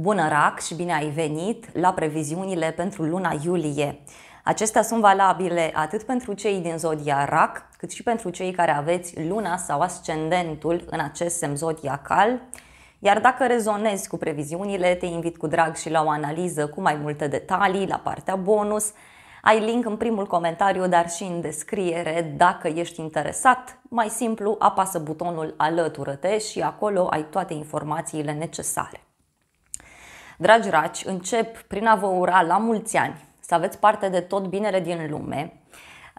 Bună, Rac, și bine ai venit la previziunile pentru luna iulie. Acestea sunt valabile atât pentru cei din zodia Rac, cât și pentru cei care aveți luna sau ascendentul în acest semn zodiacal. Iar dacă rezonezi cu previziunile, te invit cu drag și la o analiză cu mai multe detalii la partea bonus. Ai link în primul comentariu, dar și în descriere dacă ești interesat. Mai simplu, apasă butonul alătură-te și acolo ai toate informațiile necesare. Dragi raci, încep prin a vă ura la mulți ani, să aveți parte de tot binele din lume.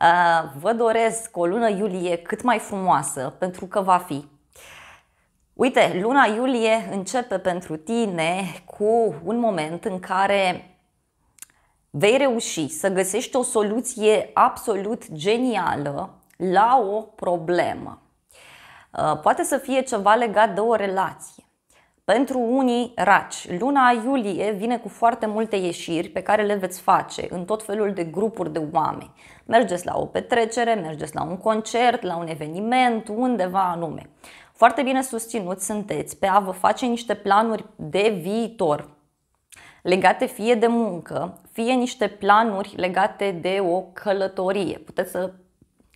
Uh, vă doresc o lună iulie cât mai frumoasă, pentru că va fi. Uite, luna iulie începe pentru tine cu un moment în care vei reuși să găsești o soluție absolut genială la o problemă. Uh, poate să fie ceva legat de o relație pentru unii raci, luna iulie vine cu foarte multe ieșiri pe care le veți face în tot felul de grupuri de oameni. Mergeți la o petrecere, mergeți la un concert, la un eveniment, undeva anume. Foarte bine susținut sunteți pe a vă face niște planuri de viitor legate fie de muncă, fie niște planuri legate de o călătorie. Puteți să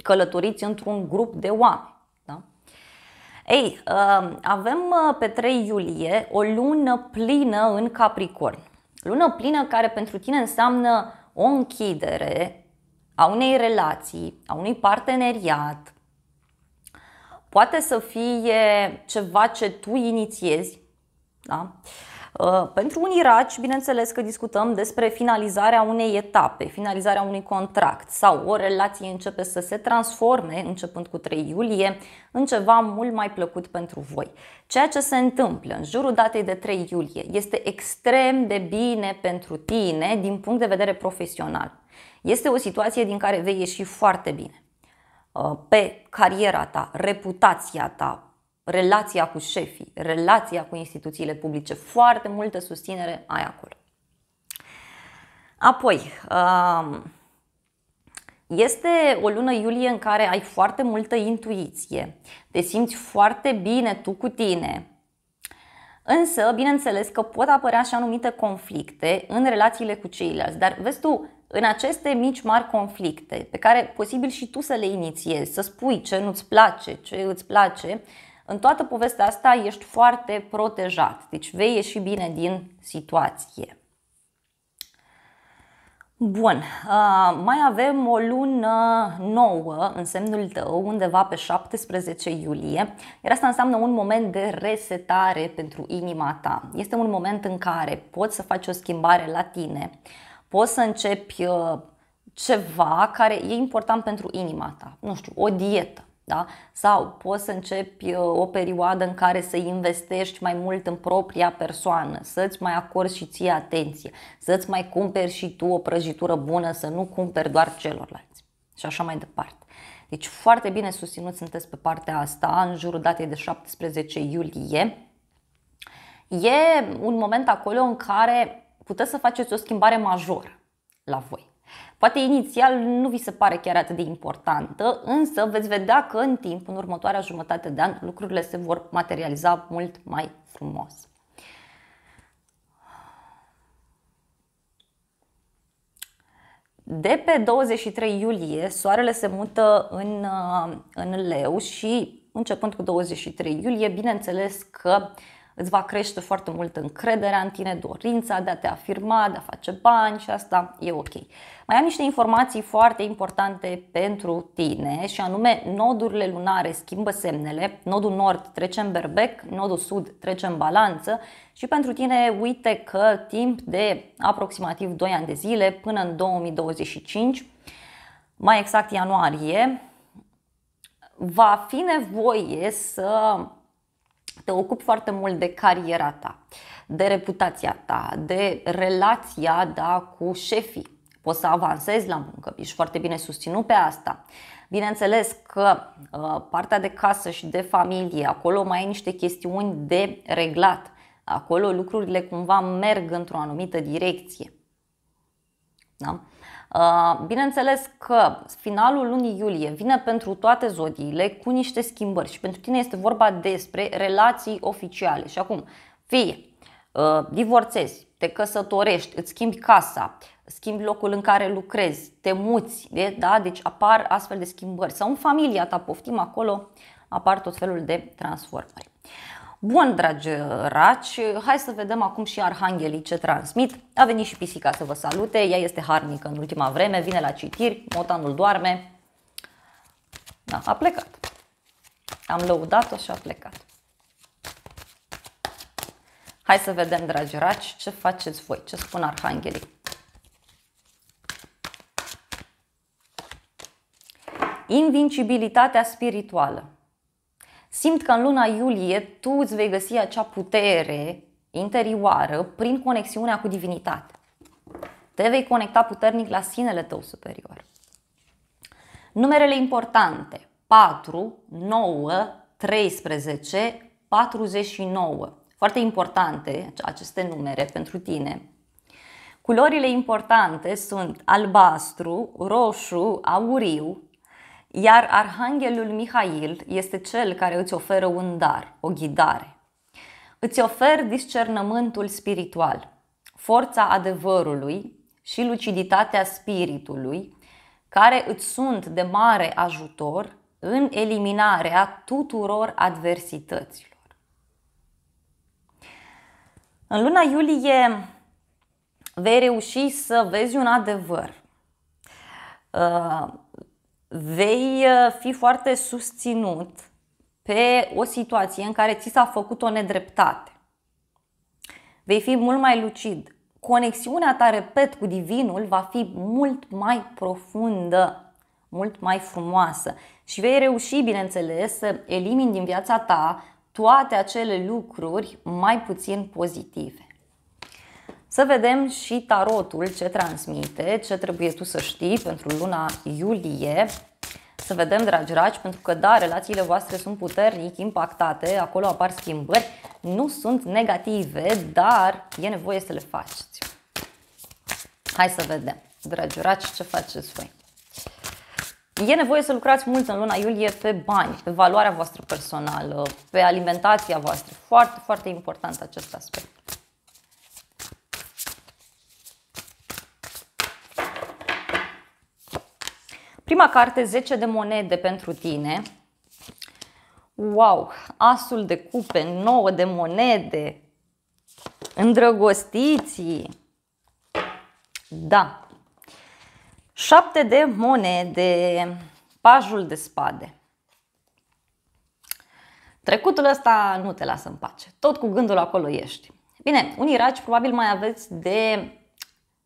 călătoriți într-un grup de oameni ei, um, avem uh, pe 3 iulie o lună plină în Capricorn. Lună plină care pentru tine înseamnă o închidere a unei relații, a unui parteneriat. Poate să fie ceva ce tu inițiezi, da? Uh, Uh, pentru un irac, bineînțeles că discutăm despre finalizarea unei etape, finalizarea unui contract sau o relație începe să se transforme, începând cu 3 iulie, în ceva mult mai plăcut pentru voi. Ceea ce se întâmplă în jurul datei de 3 iulie este extrem de bine pentru tine din punct de vedere profesional. Este o situație din care vei ieși foarte bine uh, pe cariera ta, reputația ta, relația cu șefii, relația cu instituțiile publice, foarte multă susținere ai acolo. Apoi, um, este o lună iulie în care ai foarte multă intuiție, te simți foarte bine tu cu tine, Însă, bineînțeles că pot apărea și anumite conflicte în relațiile cu ceilalți, dar vezi tu, în aceste mici mari conflicte pe care posibil și tu să le inițiezi, să spui ce nu-ți place, ce îți place, în toată povestea asta ești foarte protejat, deci vei ieși bine din situație. Bun, mai avem o lună nouă în semnul tău, undeva pe 17 iulie, iar asta înseamnă un moment de resetare pentru inima ta. Este un moment în care poți să faci o schimbare la tine, poți să începi ceva care e important pentru inima ta, nu știu, o dietă, da? Sau poți să începi uh, o perioadă în care să investești mai mult în propria persoană, să-ți mai acorzi și ție atenție, să-ți mai cumperi și tu o prăjitură bună, să nu cumperi doar celorlalți și așa mai departe. Deci foarte bine susținut sunteți pe partea asta în jurul datei de 17 iulie. E un moment acolo în care puteți să faceți o schimbare majoră la voi. Poate inițial nu vi se pare chiar atât de importantă, însă veți vedea că în timp, în următoarea jumătate de an, lucrurile se vor materializa mult mai frumos. De pe 23 iulie, soarele se mută în, în leu și începând cu 23 iulie, bineînțeles că uh, îți va crește foarte mult încrederea în tine, dorința de a te afirma, de a face bani și asta e ok. Mai am niște informații foarte importante pentru tine și anume nodurile lunare schimbă semnele, nodul nord trece în berbec, nodul sud trece în balanță și pentru tine uite că timp de aproximativ 2 ani de zile până în 2025, mai exact ianuarie, va fi nevoie să te ocupi foarte mult de cariera ta, de reputația ta, de relația da, cu șefii. Poți să avansezi la muncă, ești foarte bine susținut pe asta. Bineînțeles că uh, partea de casă și de familie, acolo mai ai niște chestiuni de reglat. Acolo lucrurile cumva merg într-o anumită direcție. Da? Uh, bineînțeles că finalul lunii iulie vine pentru toate zodiile cu niște schimbări și pentru tine este vorba despre relații oficiale. Și acum, fie uh, divorțezi, te căsătorești, îți schimbi casa, schimbi locul în care lucrezi, te muți, da? deci apar astfel de schimbări. Sau în familia ta, poftim acolo, apar tot felul de transformări. Bun, dragi raci, hai să vedem acum și arhanghelii ce transmit. A venit și pisica să vă salute, ea este harnică în ultima vreme, vine la citiri, motanul doarme. Da, a plecat. Am lăudat-o și a plecat. Hai să vedem, dragi raci, ce faceți voi, ce spun arhanghelii. Invincibilitatea spirituală simt că în luna iulie tu îți vei găsi acea putere interioară prin conexiunea cu divinitate. Te vei conecta puternic la sinele tău superior. Numerele importante 4, 9, 13, 49. Foarte importante aceste numere pentru tine. Culorile importante sunt albastru, roșu, auriu, iar Arhanghelul Mihail este cel care îți oferă un dar, o ghidare. Îți ofer discernământul spiritual, forța adevărului și luciditatea spiritului, care îți sunt de mare ajutor în eliminarea tuturor adversităților. În luna iulie vei reuși să vezi un adevăr uh, vei uh, fi foarte susținut pe o situație în care ți s-a făcut o nedreptate. Vei fi mult mai lucid. Conexiunea ta, repet, cu Divinul va fi mult mai profundă, mult mai frumoasă și vei reuși, bineînțeles, să elimini din viața ta toate acele lucruri mai puțin pozitive. Să vedem și tarotul ce transmite, ce trebuie tu să știi pentru luna iulie. Să vedem, dragi raci, pentru că da, relațiile voastre sunt puternic impactate, acolo apar schimbări, nu sunt negative, dar e nevoie să le faceți. Hai să vedem, dragi raci, ce faceți voi. E nevoie să lucrați mult în luna iulie pe bani, pe valoarea voastră personală, pe alimentația voastră. Foarte, foarte important acest aspect. Prima carte, 10 de monede pentru tine. Wow, asul de cupe, 9 de monede, îndrăgostiții. Da. 7 de monede, pajul de spade. Trecutul ăsta nu te lasă în pace. Tot cu gândul acolo ești. Bine, unii raci probabil mai aveți de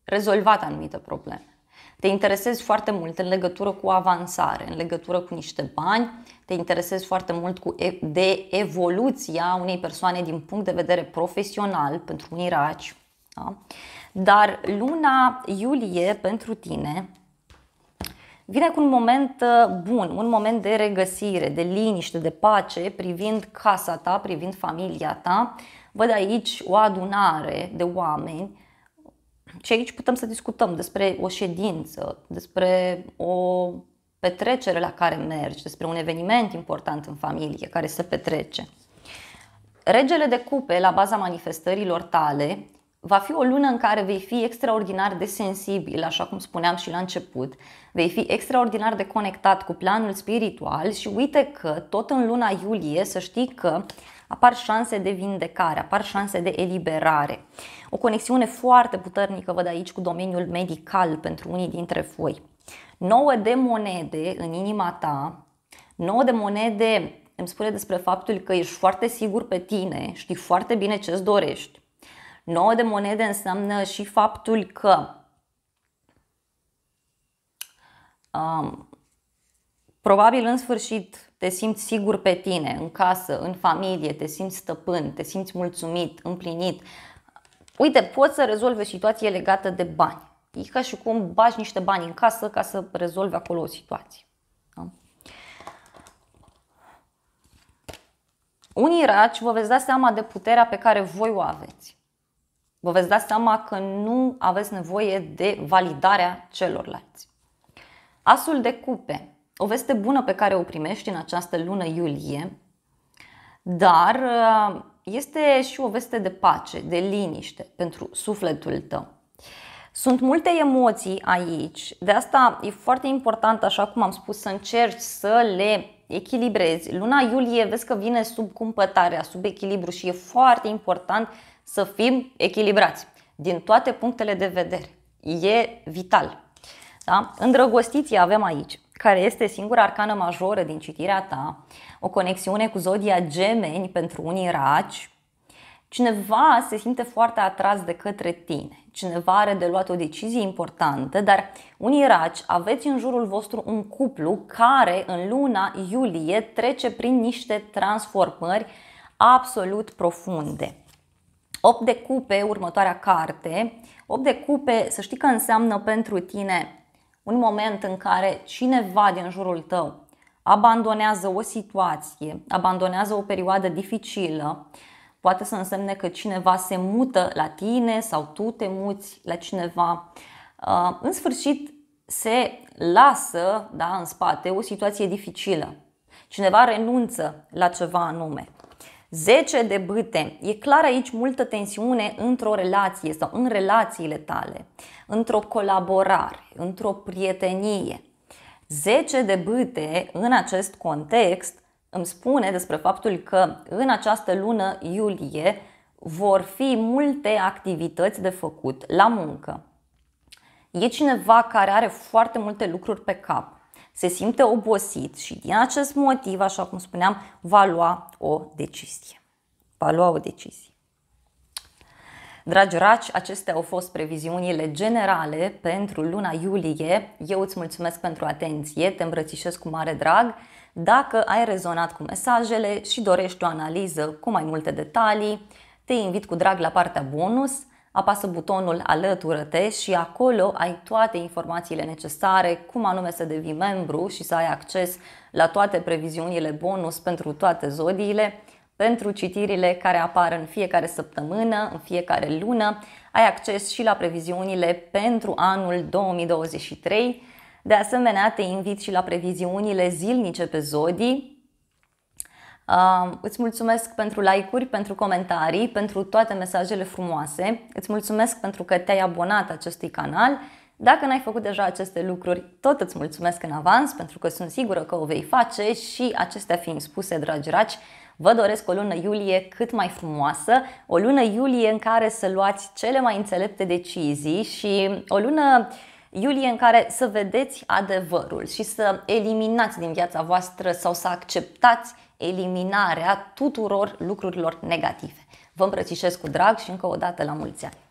rezolvat anumite probleme te interesezi foarte mult în legătură cu avansare, în legătură cu niște bani, te interesezi foarte mult cu de evoluția unei persoane din punct de vedere profesional pentru unii raci. Da? Dar luna iulie pentru tine vine cu un moment uh, bun, un moment de regăsire, de liniște, de pace privind casa ta, privind familia ta. Văd aici o adunare de oameni și aici putem să discutăm despre o ședință, despre o petrecere la care mergi, despre un eveniment important în familie care se petrece. Regele de cupe, la baza manifestărilor tale, va fi o lună în care vei fi extraordinar de sensibil, așa cum spuneam și la început, vei fi extraordinar de conectat cu planul spiritual și uite că tot în luna iulie să știi că apar șanse de vindecare, apar șanse de eliberare. O conexiune foarte puternică văd aici cu domeniul medical pentru unii dintre voi. 9 de monede în inima ta, 9 de monede îmi spune despre faptul că ești foarte sigur pe tine, știi foarte bine ce îți dorești. 9 de monede înseamnă și faptul că um, probabil în sfârșit te simți sigur pe tine, în casă, în familie, te simți stăpân, te simți mulțumit, împlinit. Uite, poți să rezolvi o situație legată de bani. E ca și cum bagi niște bani în casă ca să rezolvi acolo o situație. Da? Unii raci vă veți da seama de puterea pe care voi o aveți vă veți da seama că nu aveți nevoie de validarea celorlalți. Asul de cupe. O veste bună pe care o primești în această lună iulie, dar uh, este și o veste de pace, de liniște pentru sufletul tău. Sunt multe emoții aici, de asta e foarte important, așa cum am spus, să încerci să le echilibrezi. Luna iulie vezi că vine sub cumpătarea, sub echilibru și e foarte important să fim echilibrați din toate punctele de vedere. E vital. Da? Îndrăgostiții avem aici, care este singura arcană majoră din citirea ta, o conexiune cu zodia gemeni pentru unii raci, Cineva se simte foarte atras de către tine, cineva are de luat o decizie importantă, dar unii raci aveți în jurul vostru un cuplu care în luna iulie trece prin niște transformări absolut profunde. 8 de cupe, următoarea carte. 8 de cupe, să știi că înseamnă pentru tine un moment în care cineva din jurul tău abandonează o situație, abandonează o perioadă dificilă, poate să însemne că cineva se mută la tine sau tu te muți la cineva. Uh, în sfârșit, se lasă da, în spate o situație dificilă. Cineva renunță la ceva anume. 10 de bâte. E clar aici multă tensiune într-o relație sau în relațiile tale, într-o colaborare, într-o prietenie. 10 de bâte în acest context îmi spune despre faptul că în această lună iulie vor fi multe activități de făcut la muncă. E cineva care are foarte multe lucruri pe cap se simte obosit și din acest motiv, așa cum spuneam, va lua o decizie. Va lua o decizie. Dragi raci, acestea au fost previziunile generale pentru luna iulie. Eu îți mulțumesc pentru atenție, te îmbrățișez cu mare drag. Dacă ai rezonat cu mesajele și dorești o analiză cu mai multe detalii, te invit cu drag la partea bonus – apasă butonul Alătură-te și acolo ai toate informațiile necesare, cum anume să devii membru și să ai acces la toate previziunile bonus pentru toate zodiile, pentru citirile care apar în fiecare săptămână, în fiecare lună, ai acces și la previziunile pentru anul 2023. De asemenea, te invit și la previziunile zilnice pe zodii, Uh, îți mulțumesc pentru like-uri, pentru comentarii, pentru toate mesajele frumoase. Îți mulțumesc pentru că te-ai abonat acestui canal. Dacă n-ai făcut deja aceste lucruri, tot îți mulțumesc în avans pentru că sunt sigură că o vei face și acestea fiind spuse, dragi raci, Vă doresc o lună iulie cât mai frumoasă, o lună iulie în care să luați cele mai înțelepte decizii și o lună iulie în care să vedeți adevărul și să eliminați din viața voastră sau să acceptați eliminarea tuturor lucrurilor negative. Vă îmbrățișez cu drag și încă o dată la mulți ani!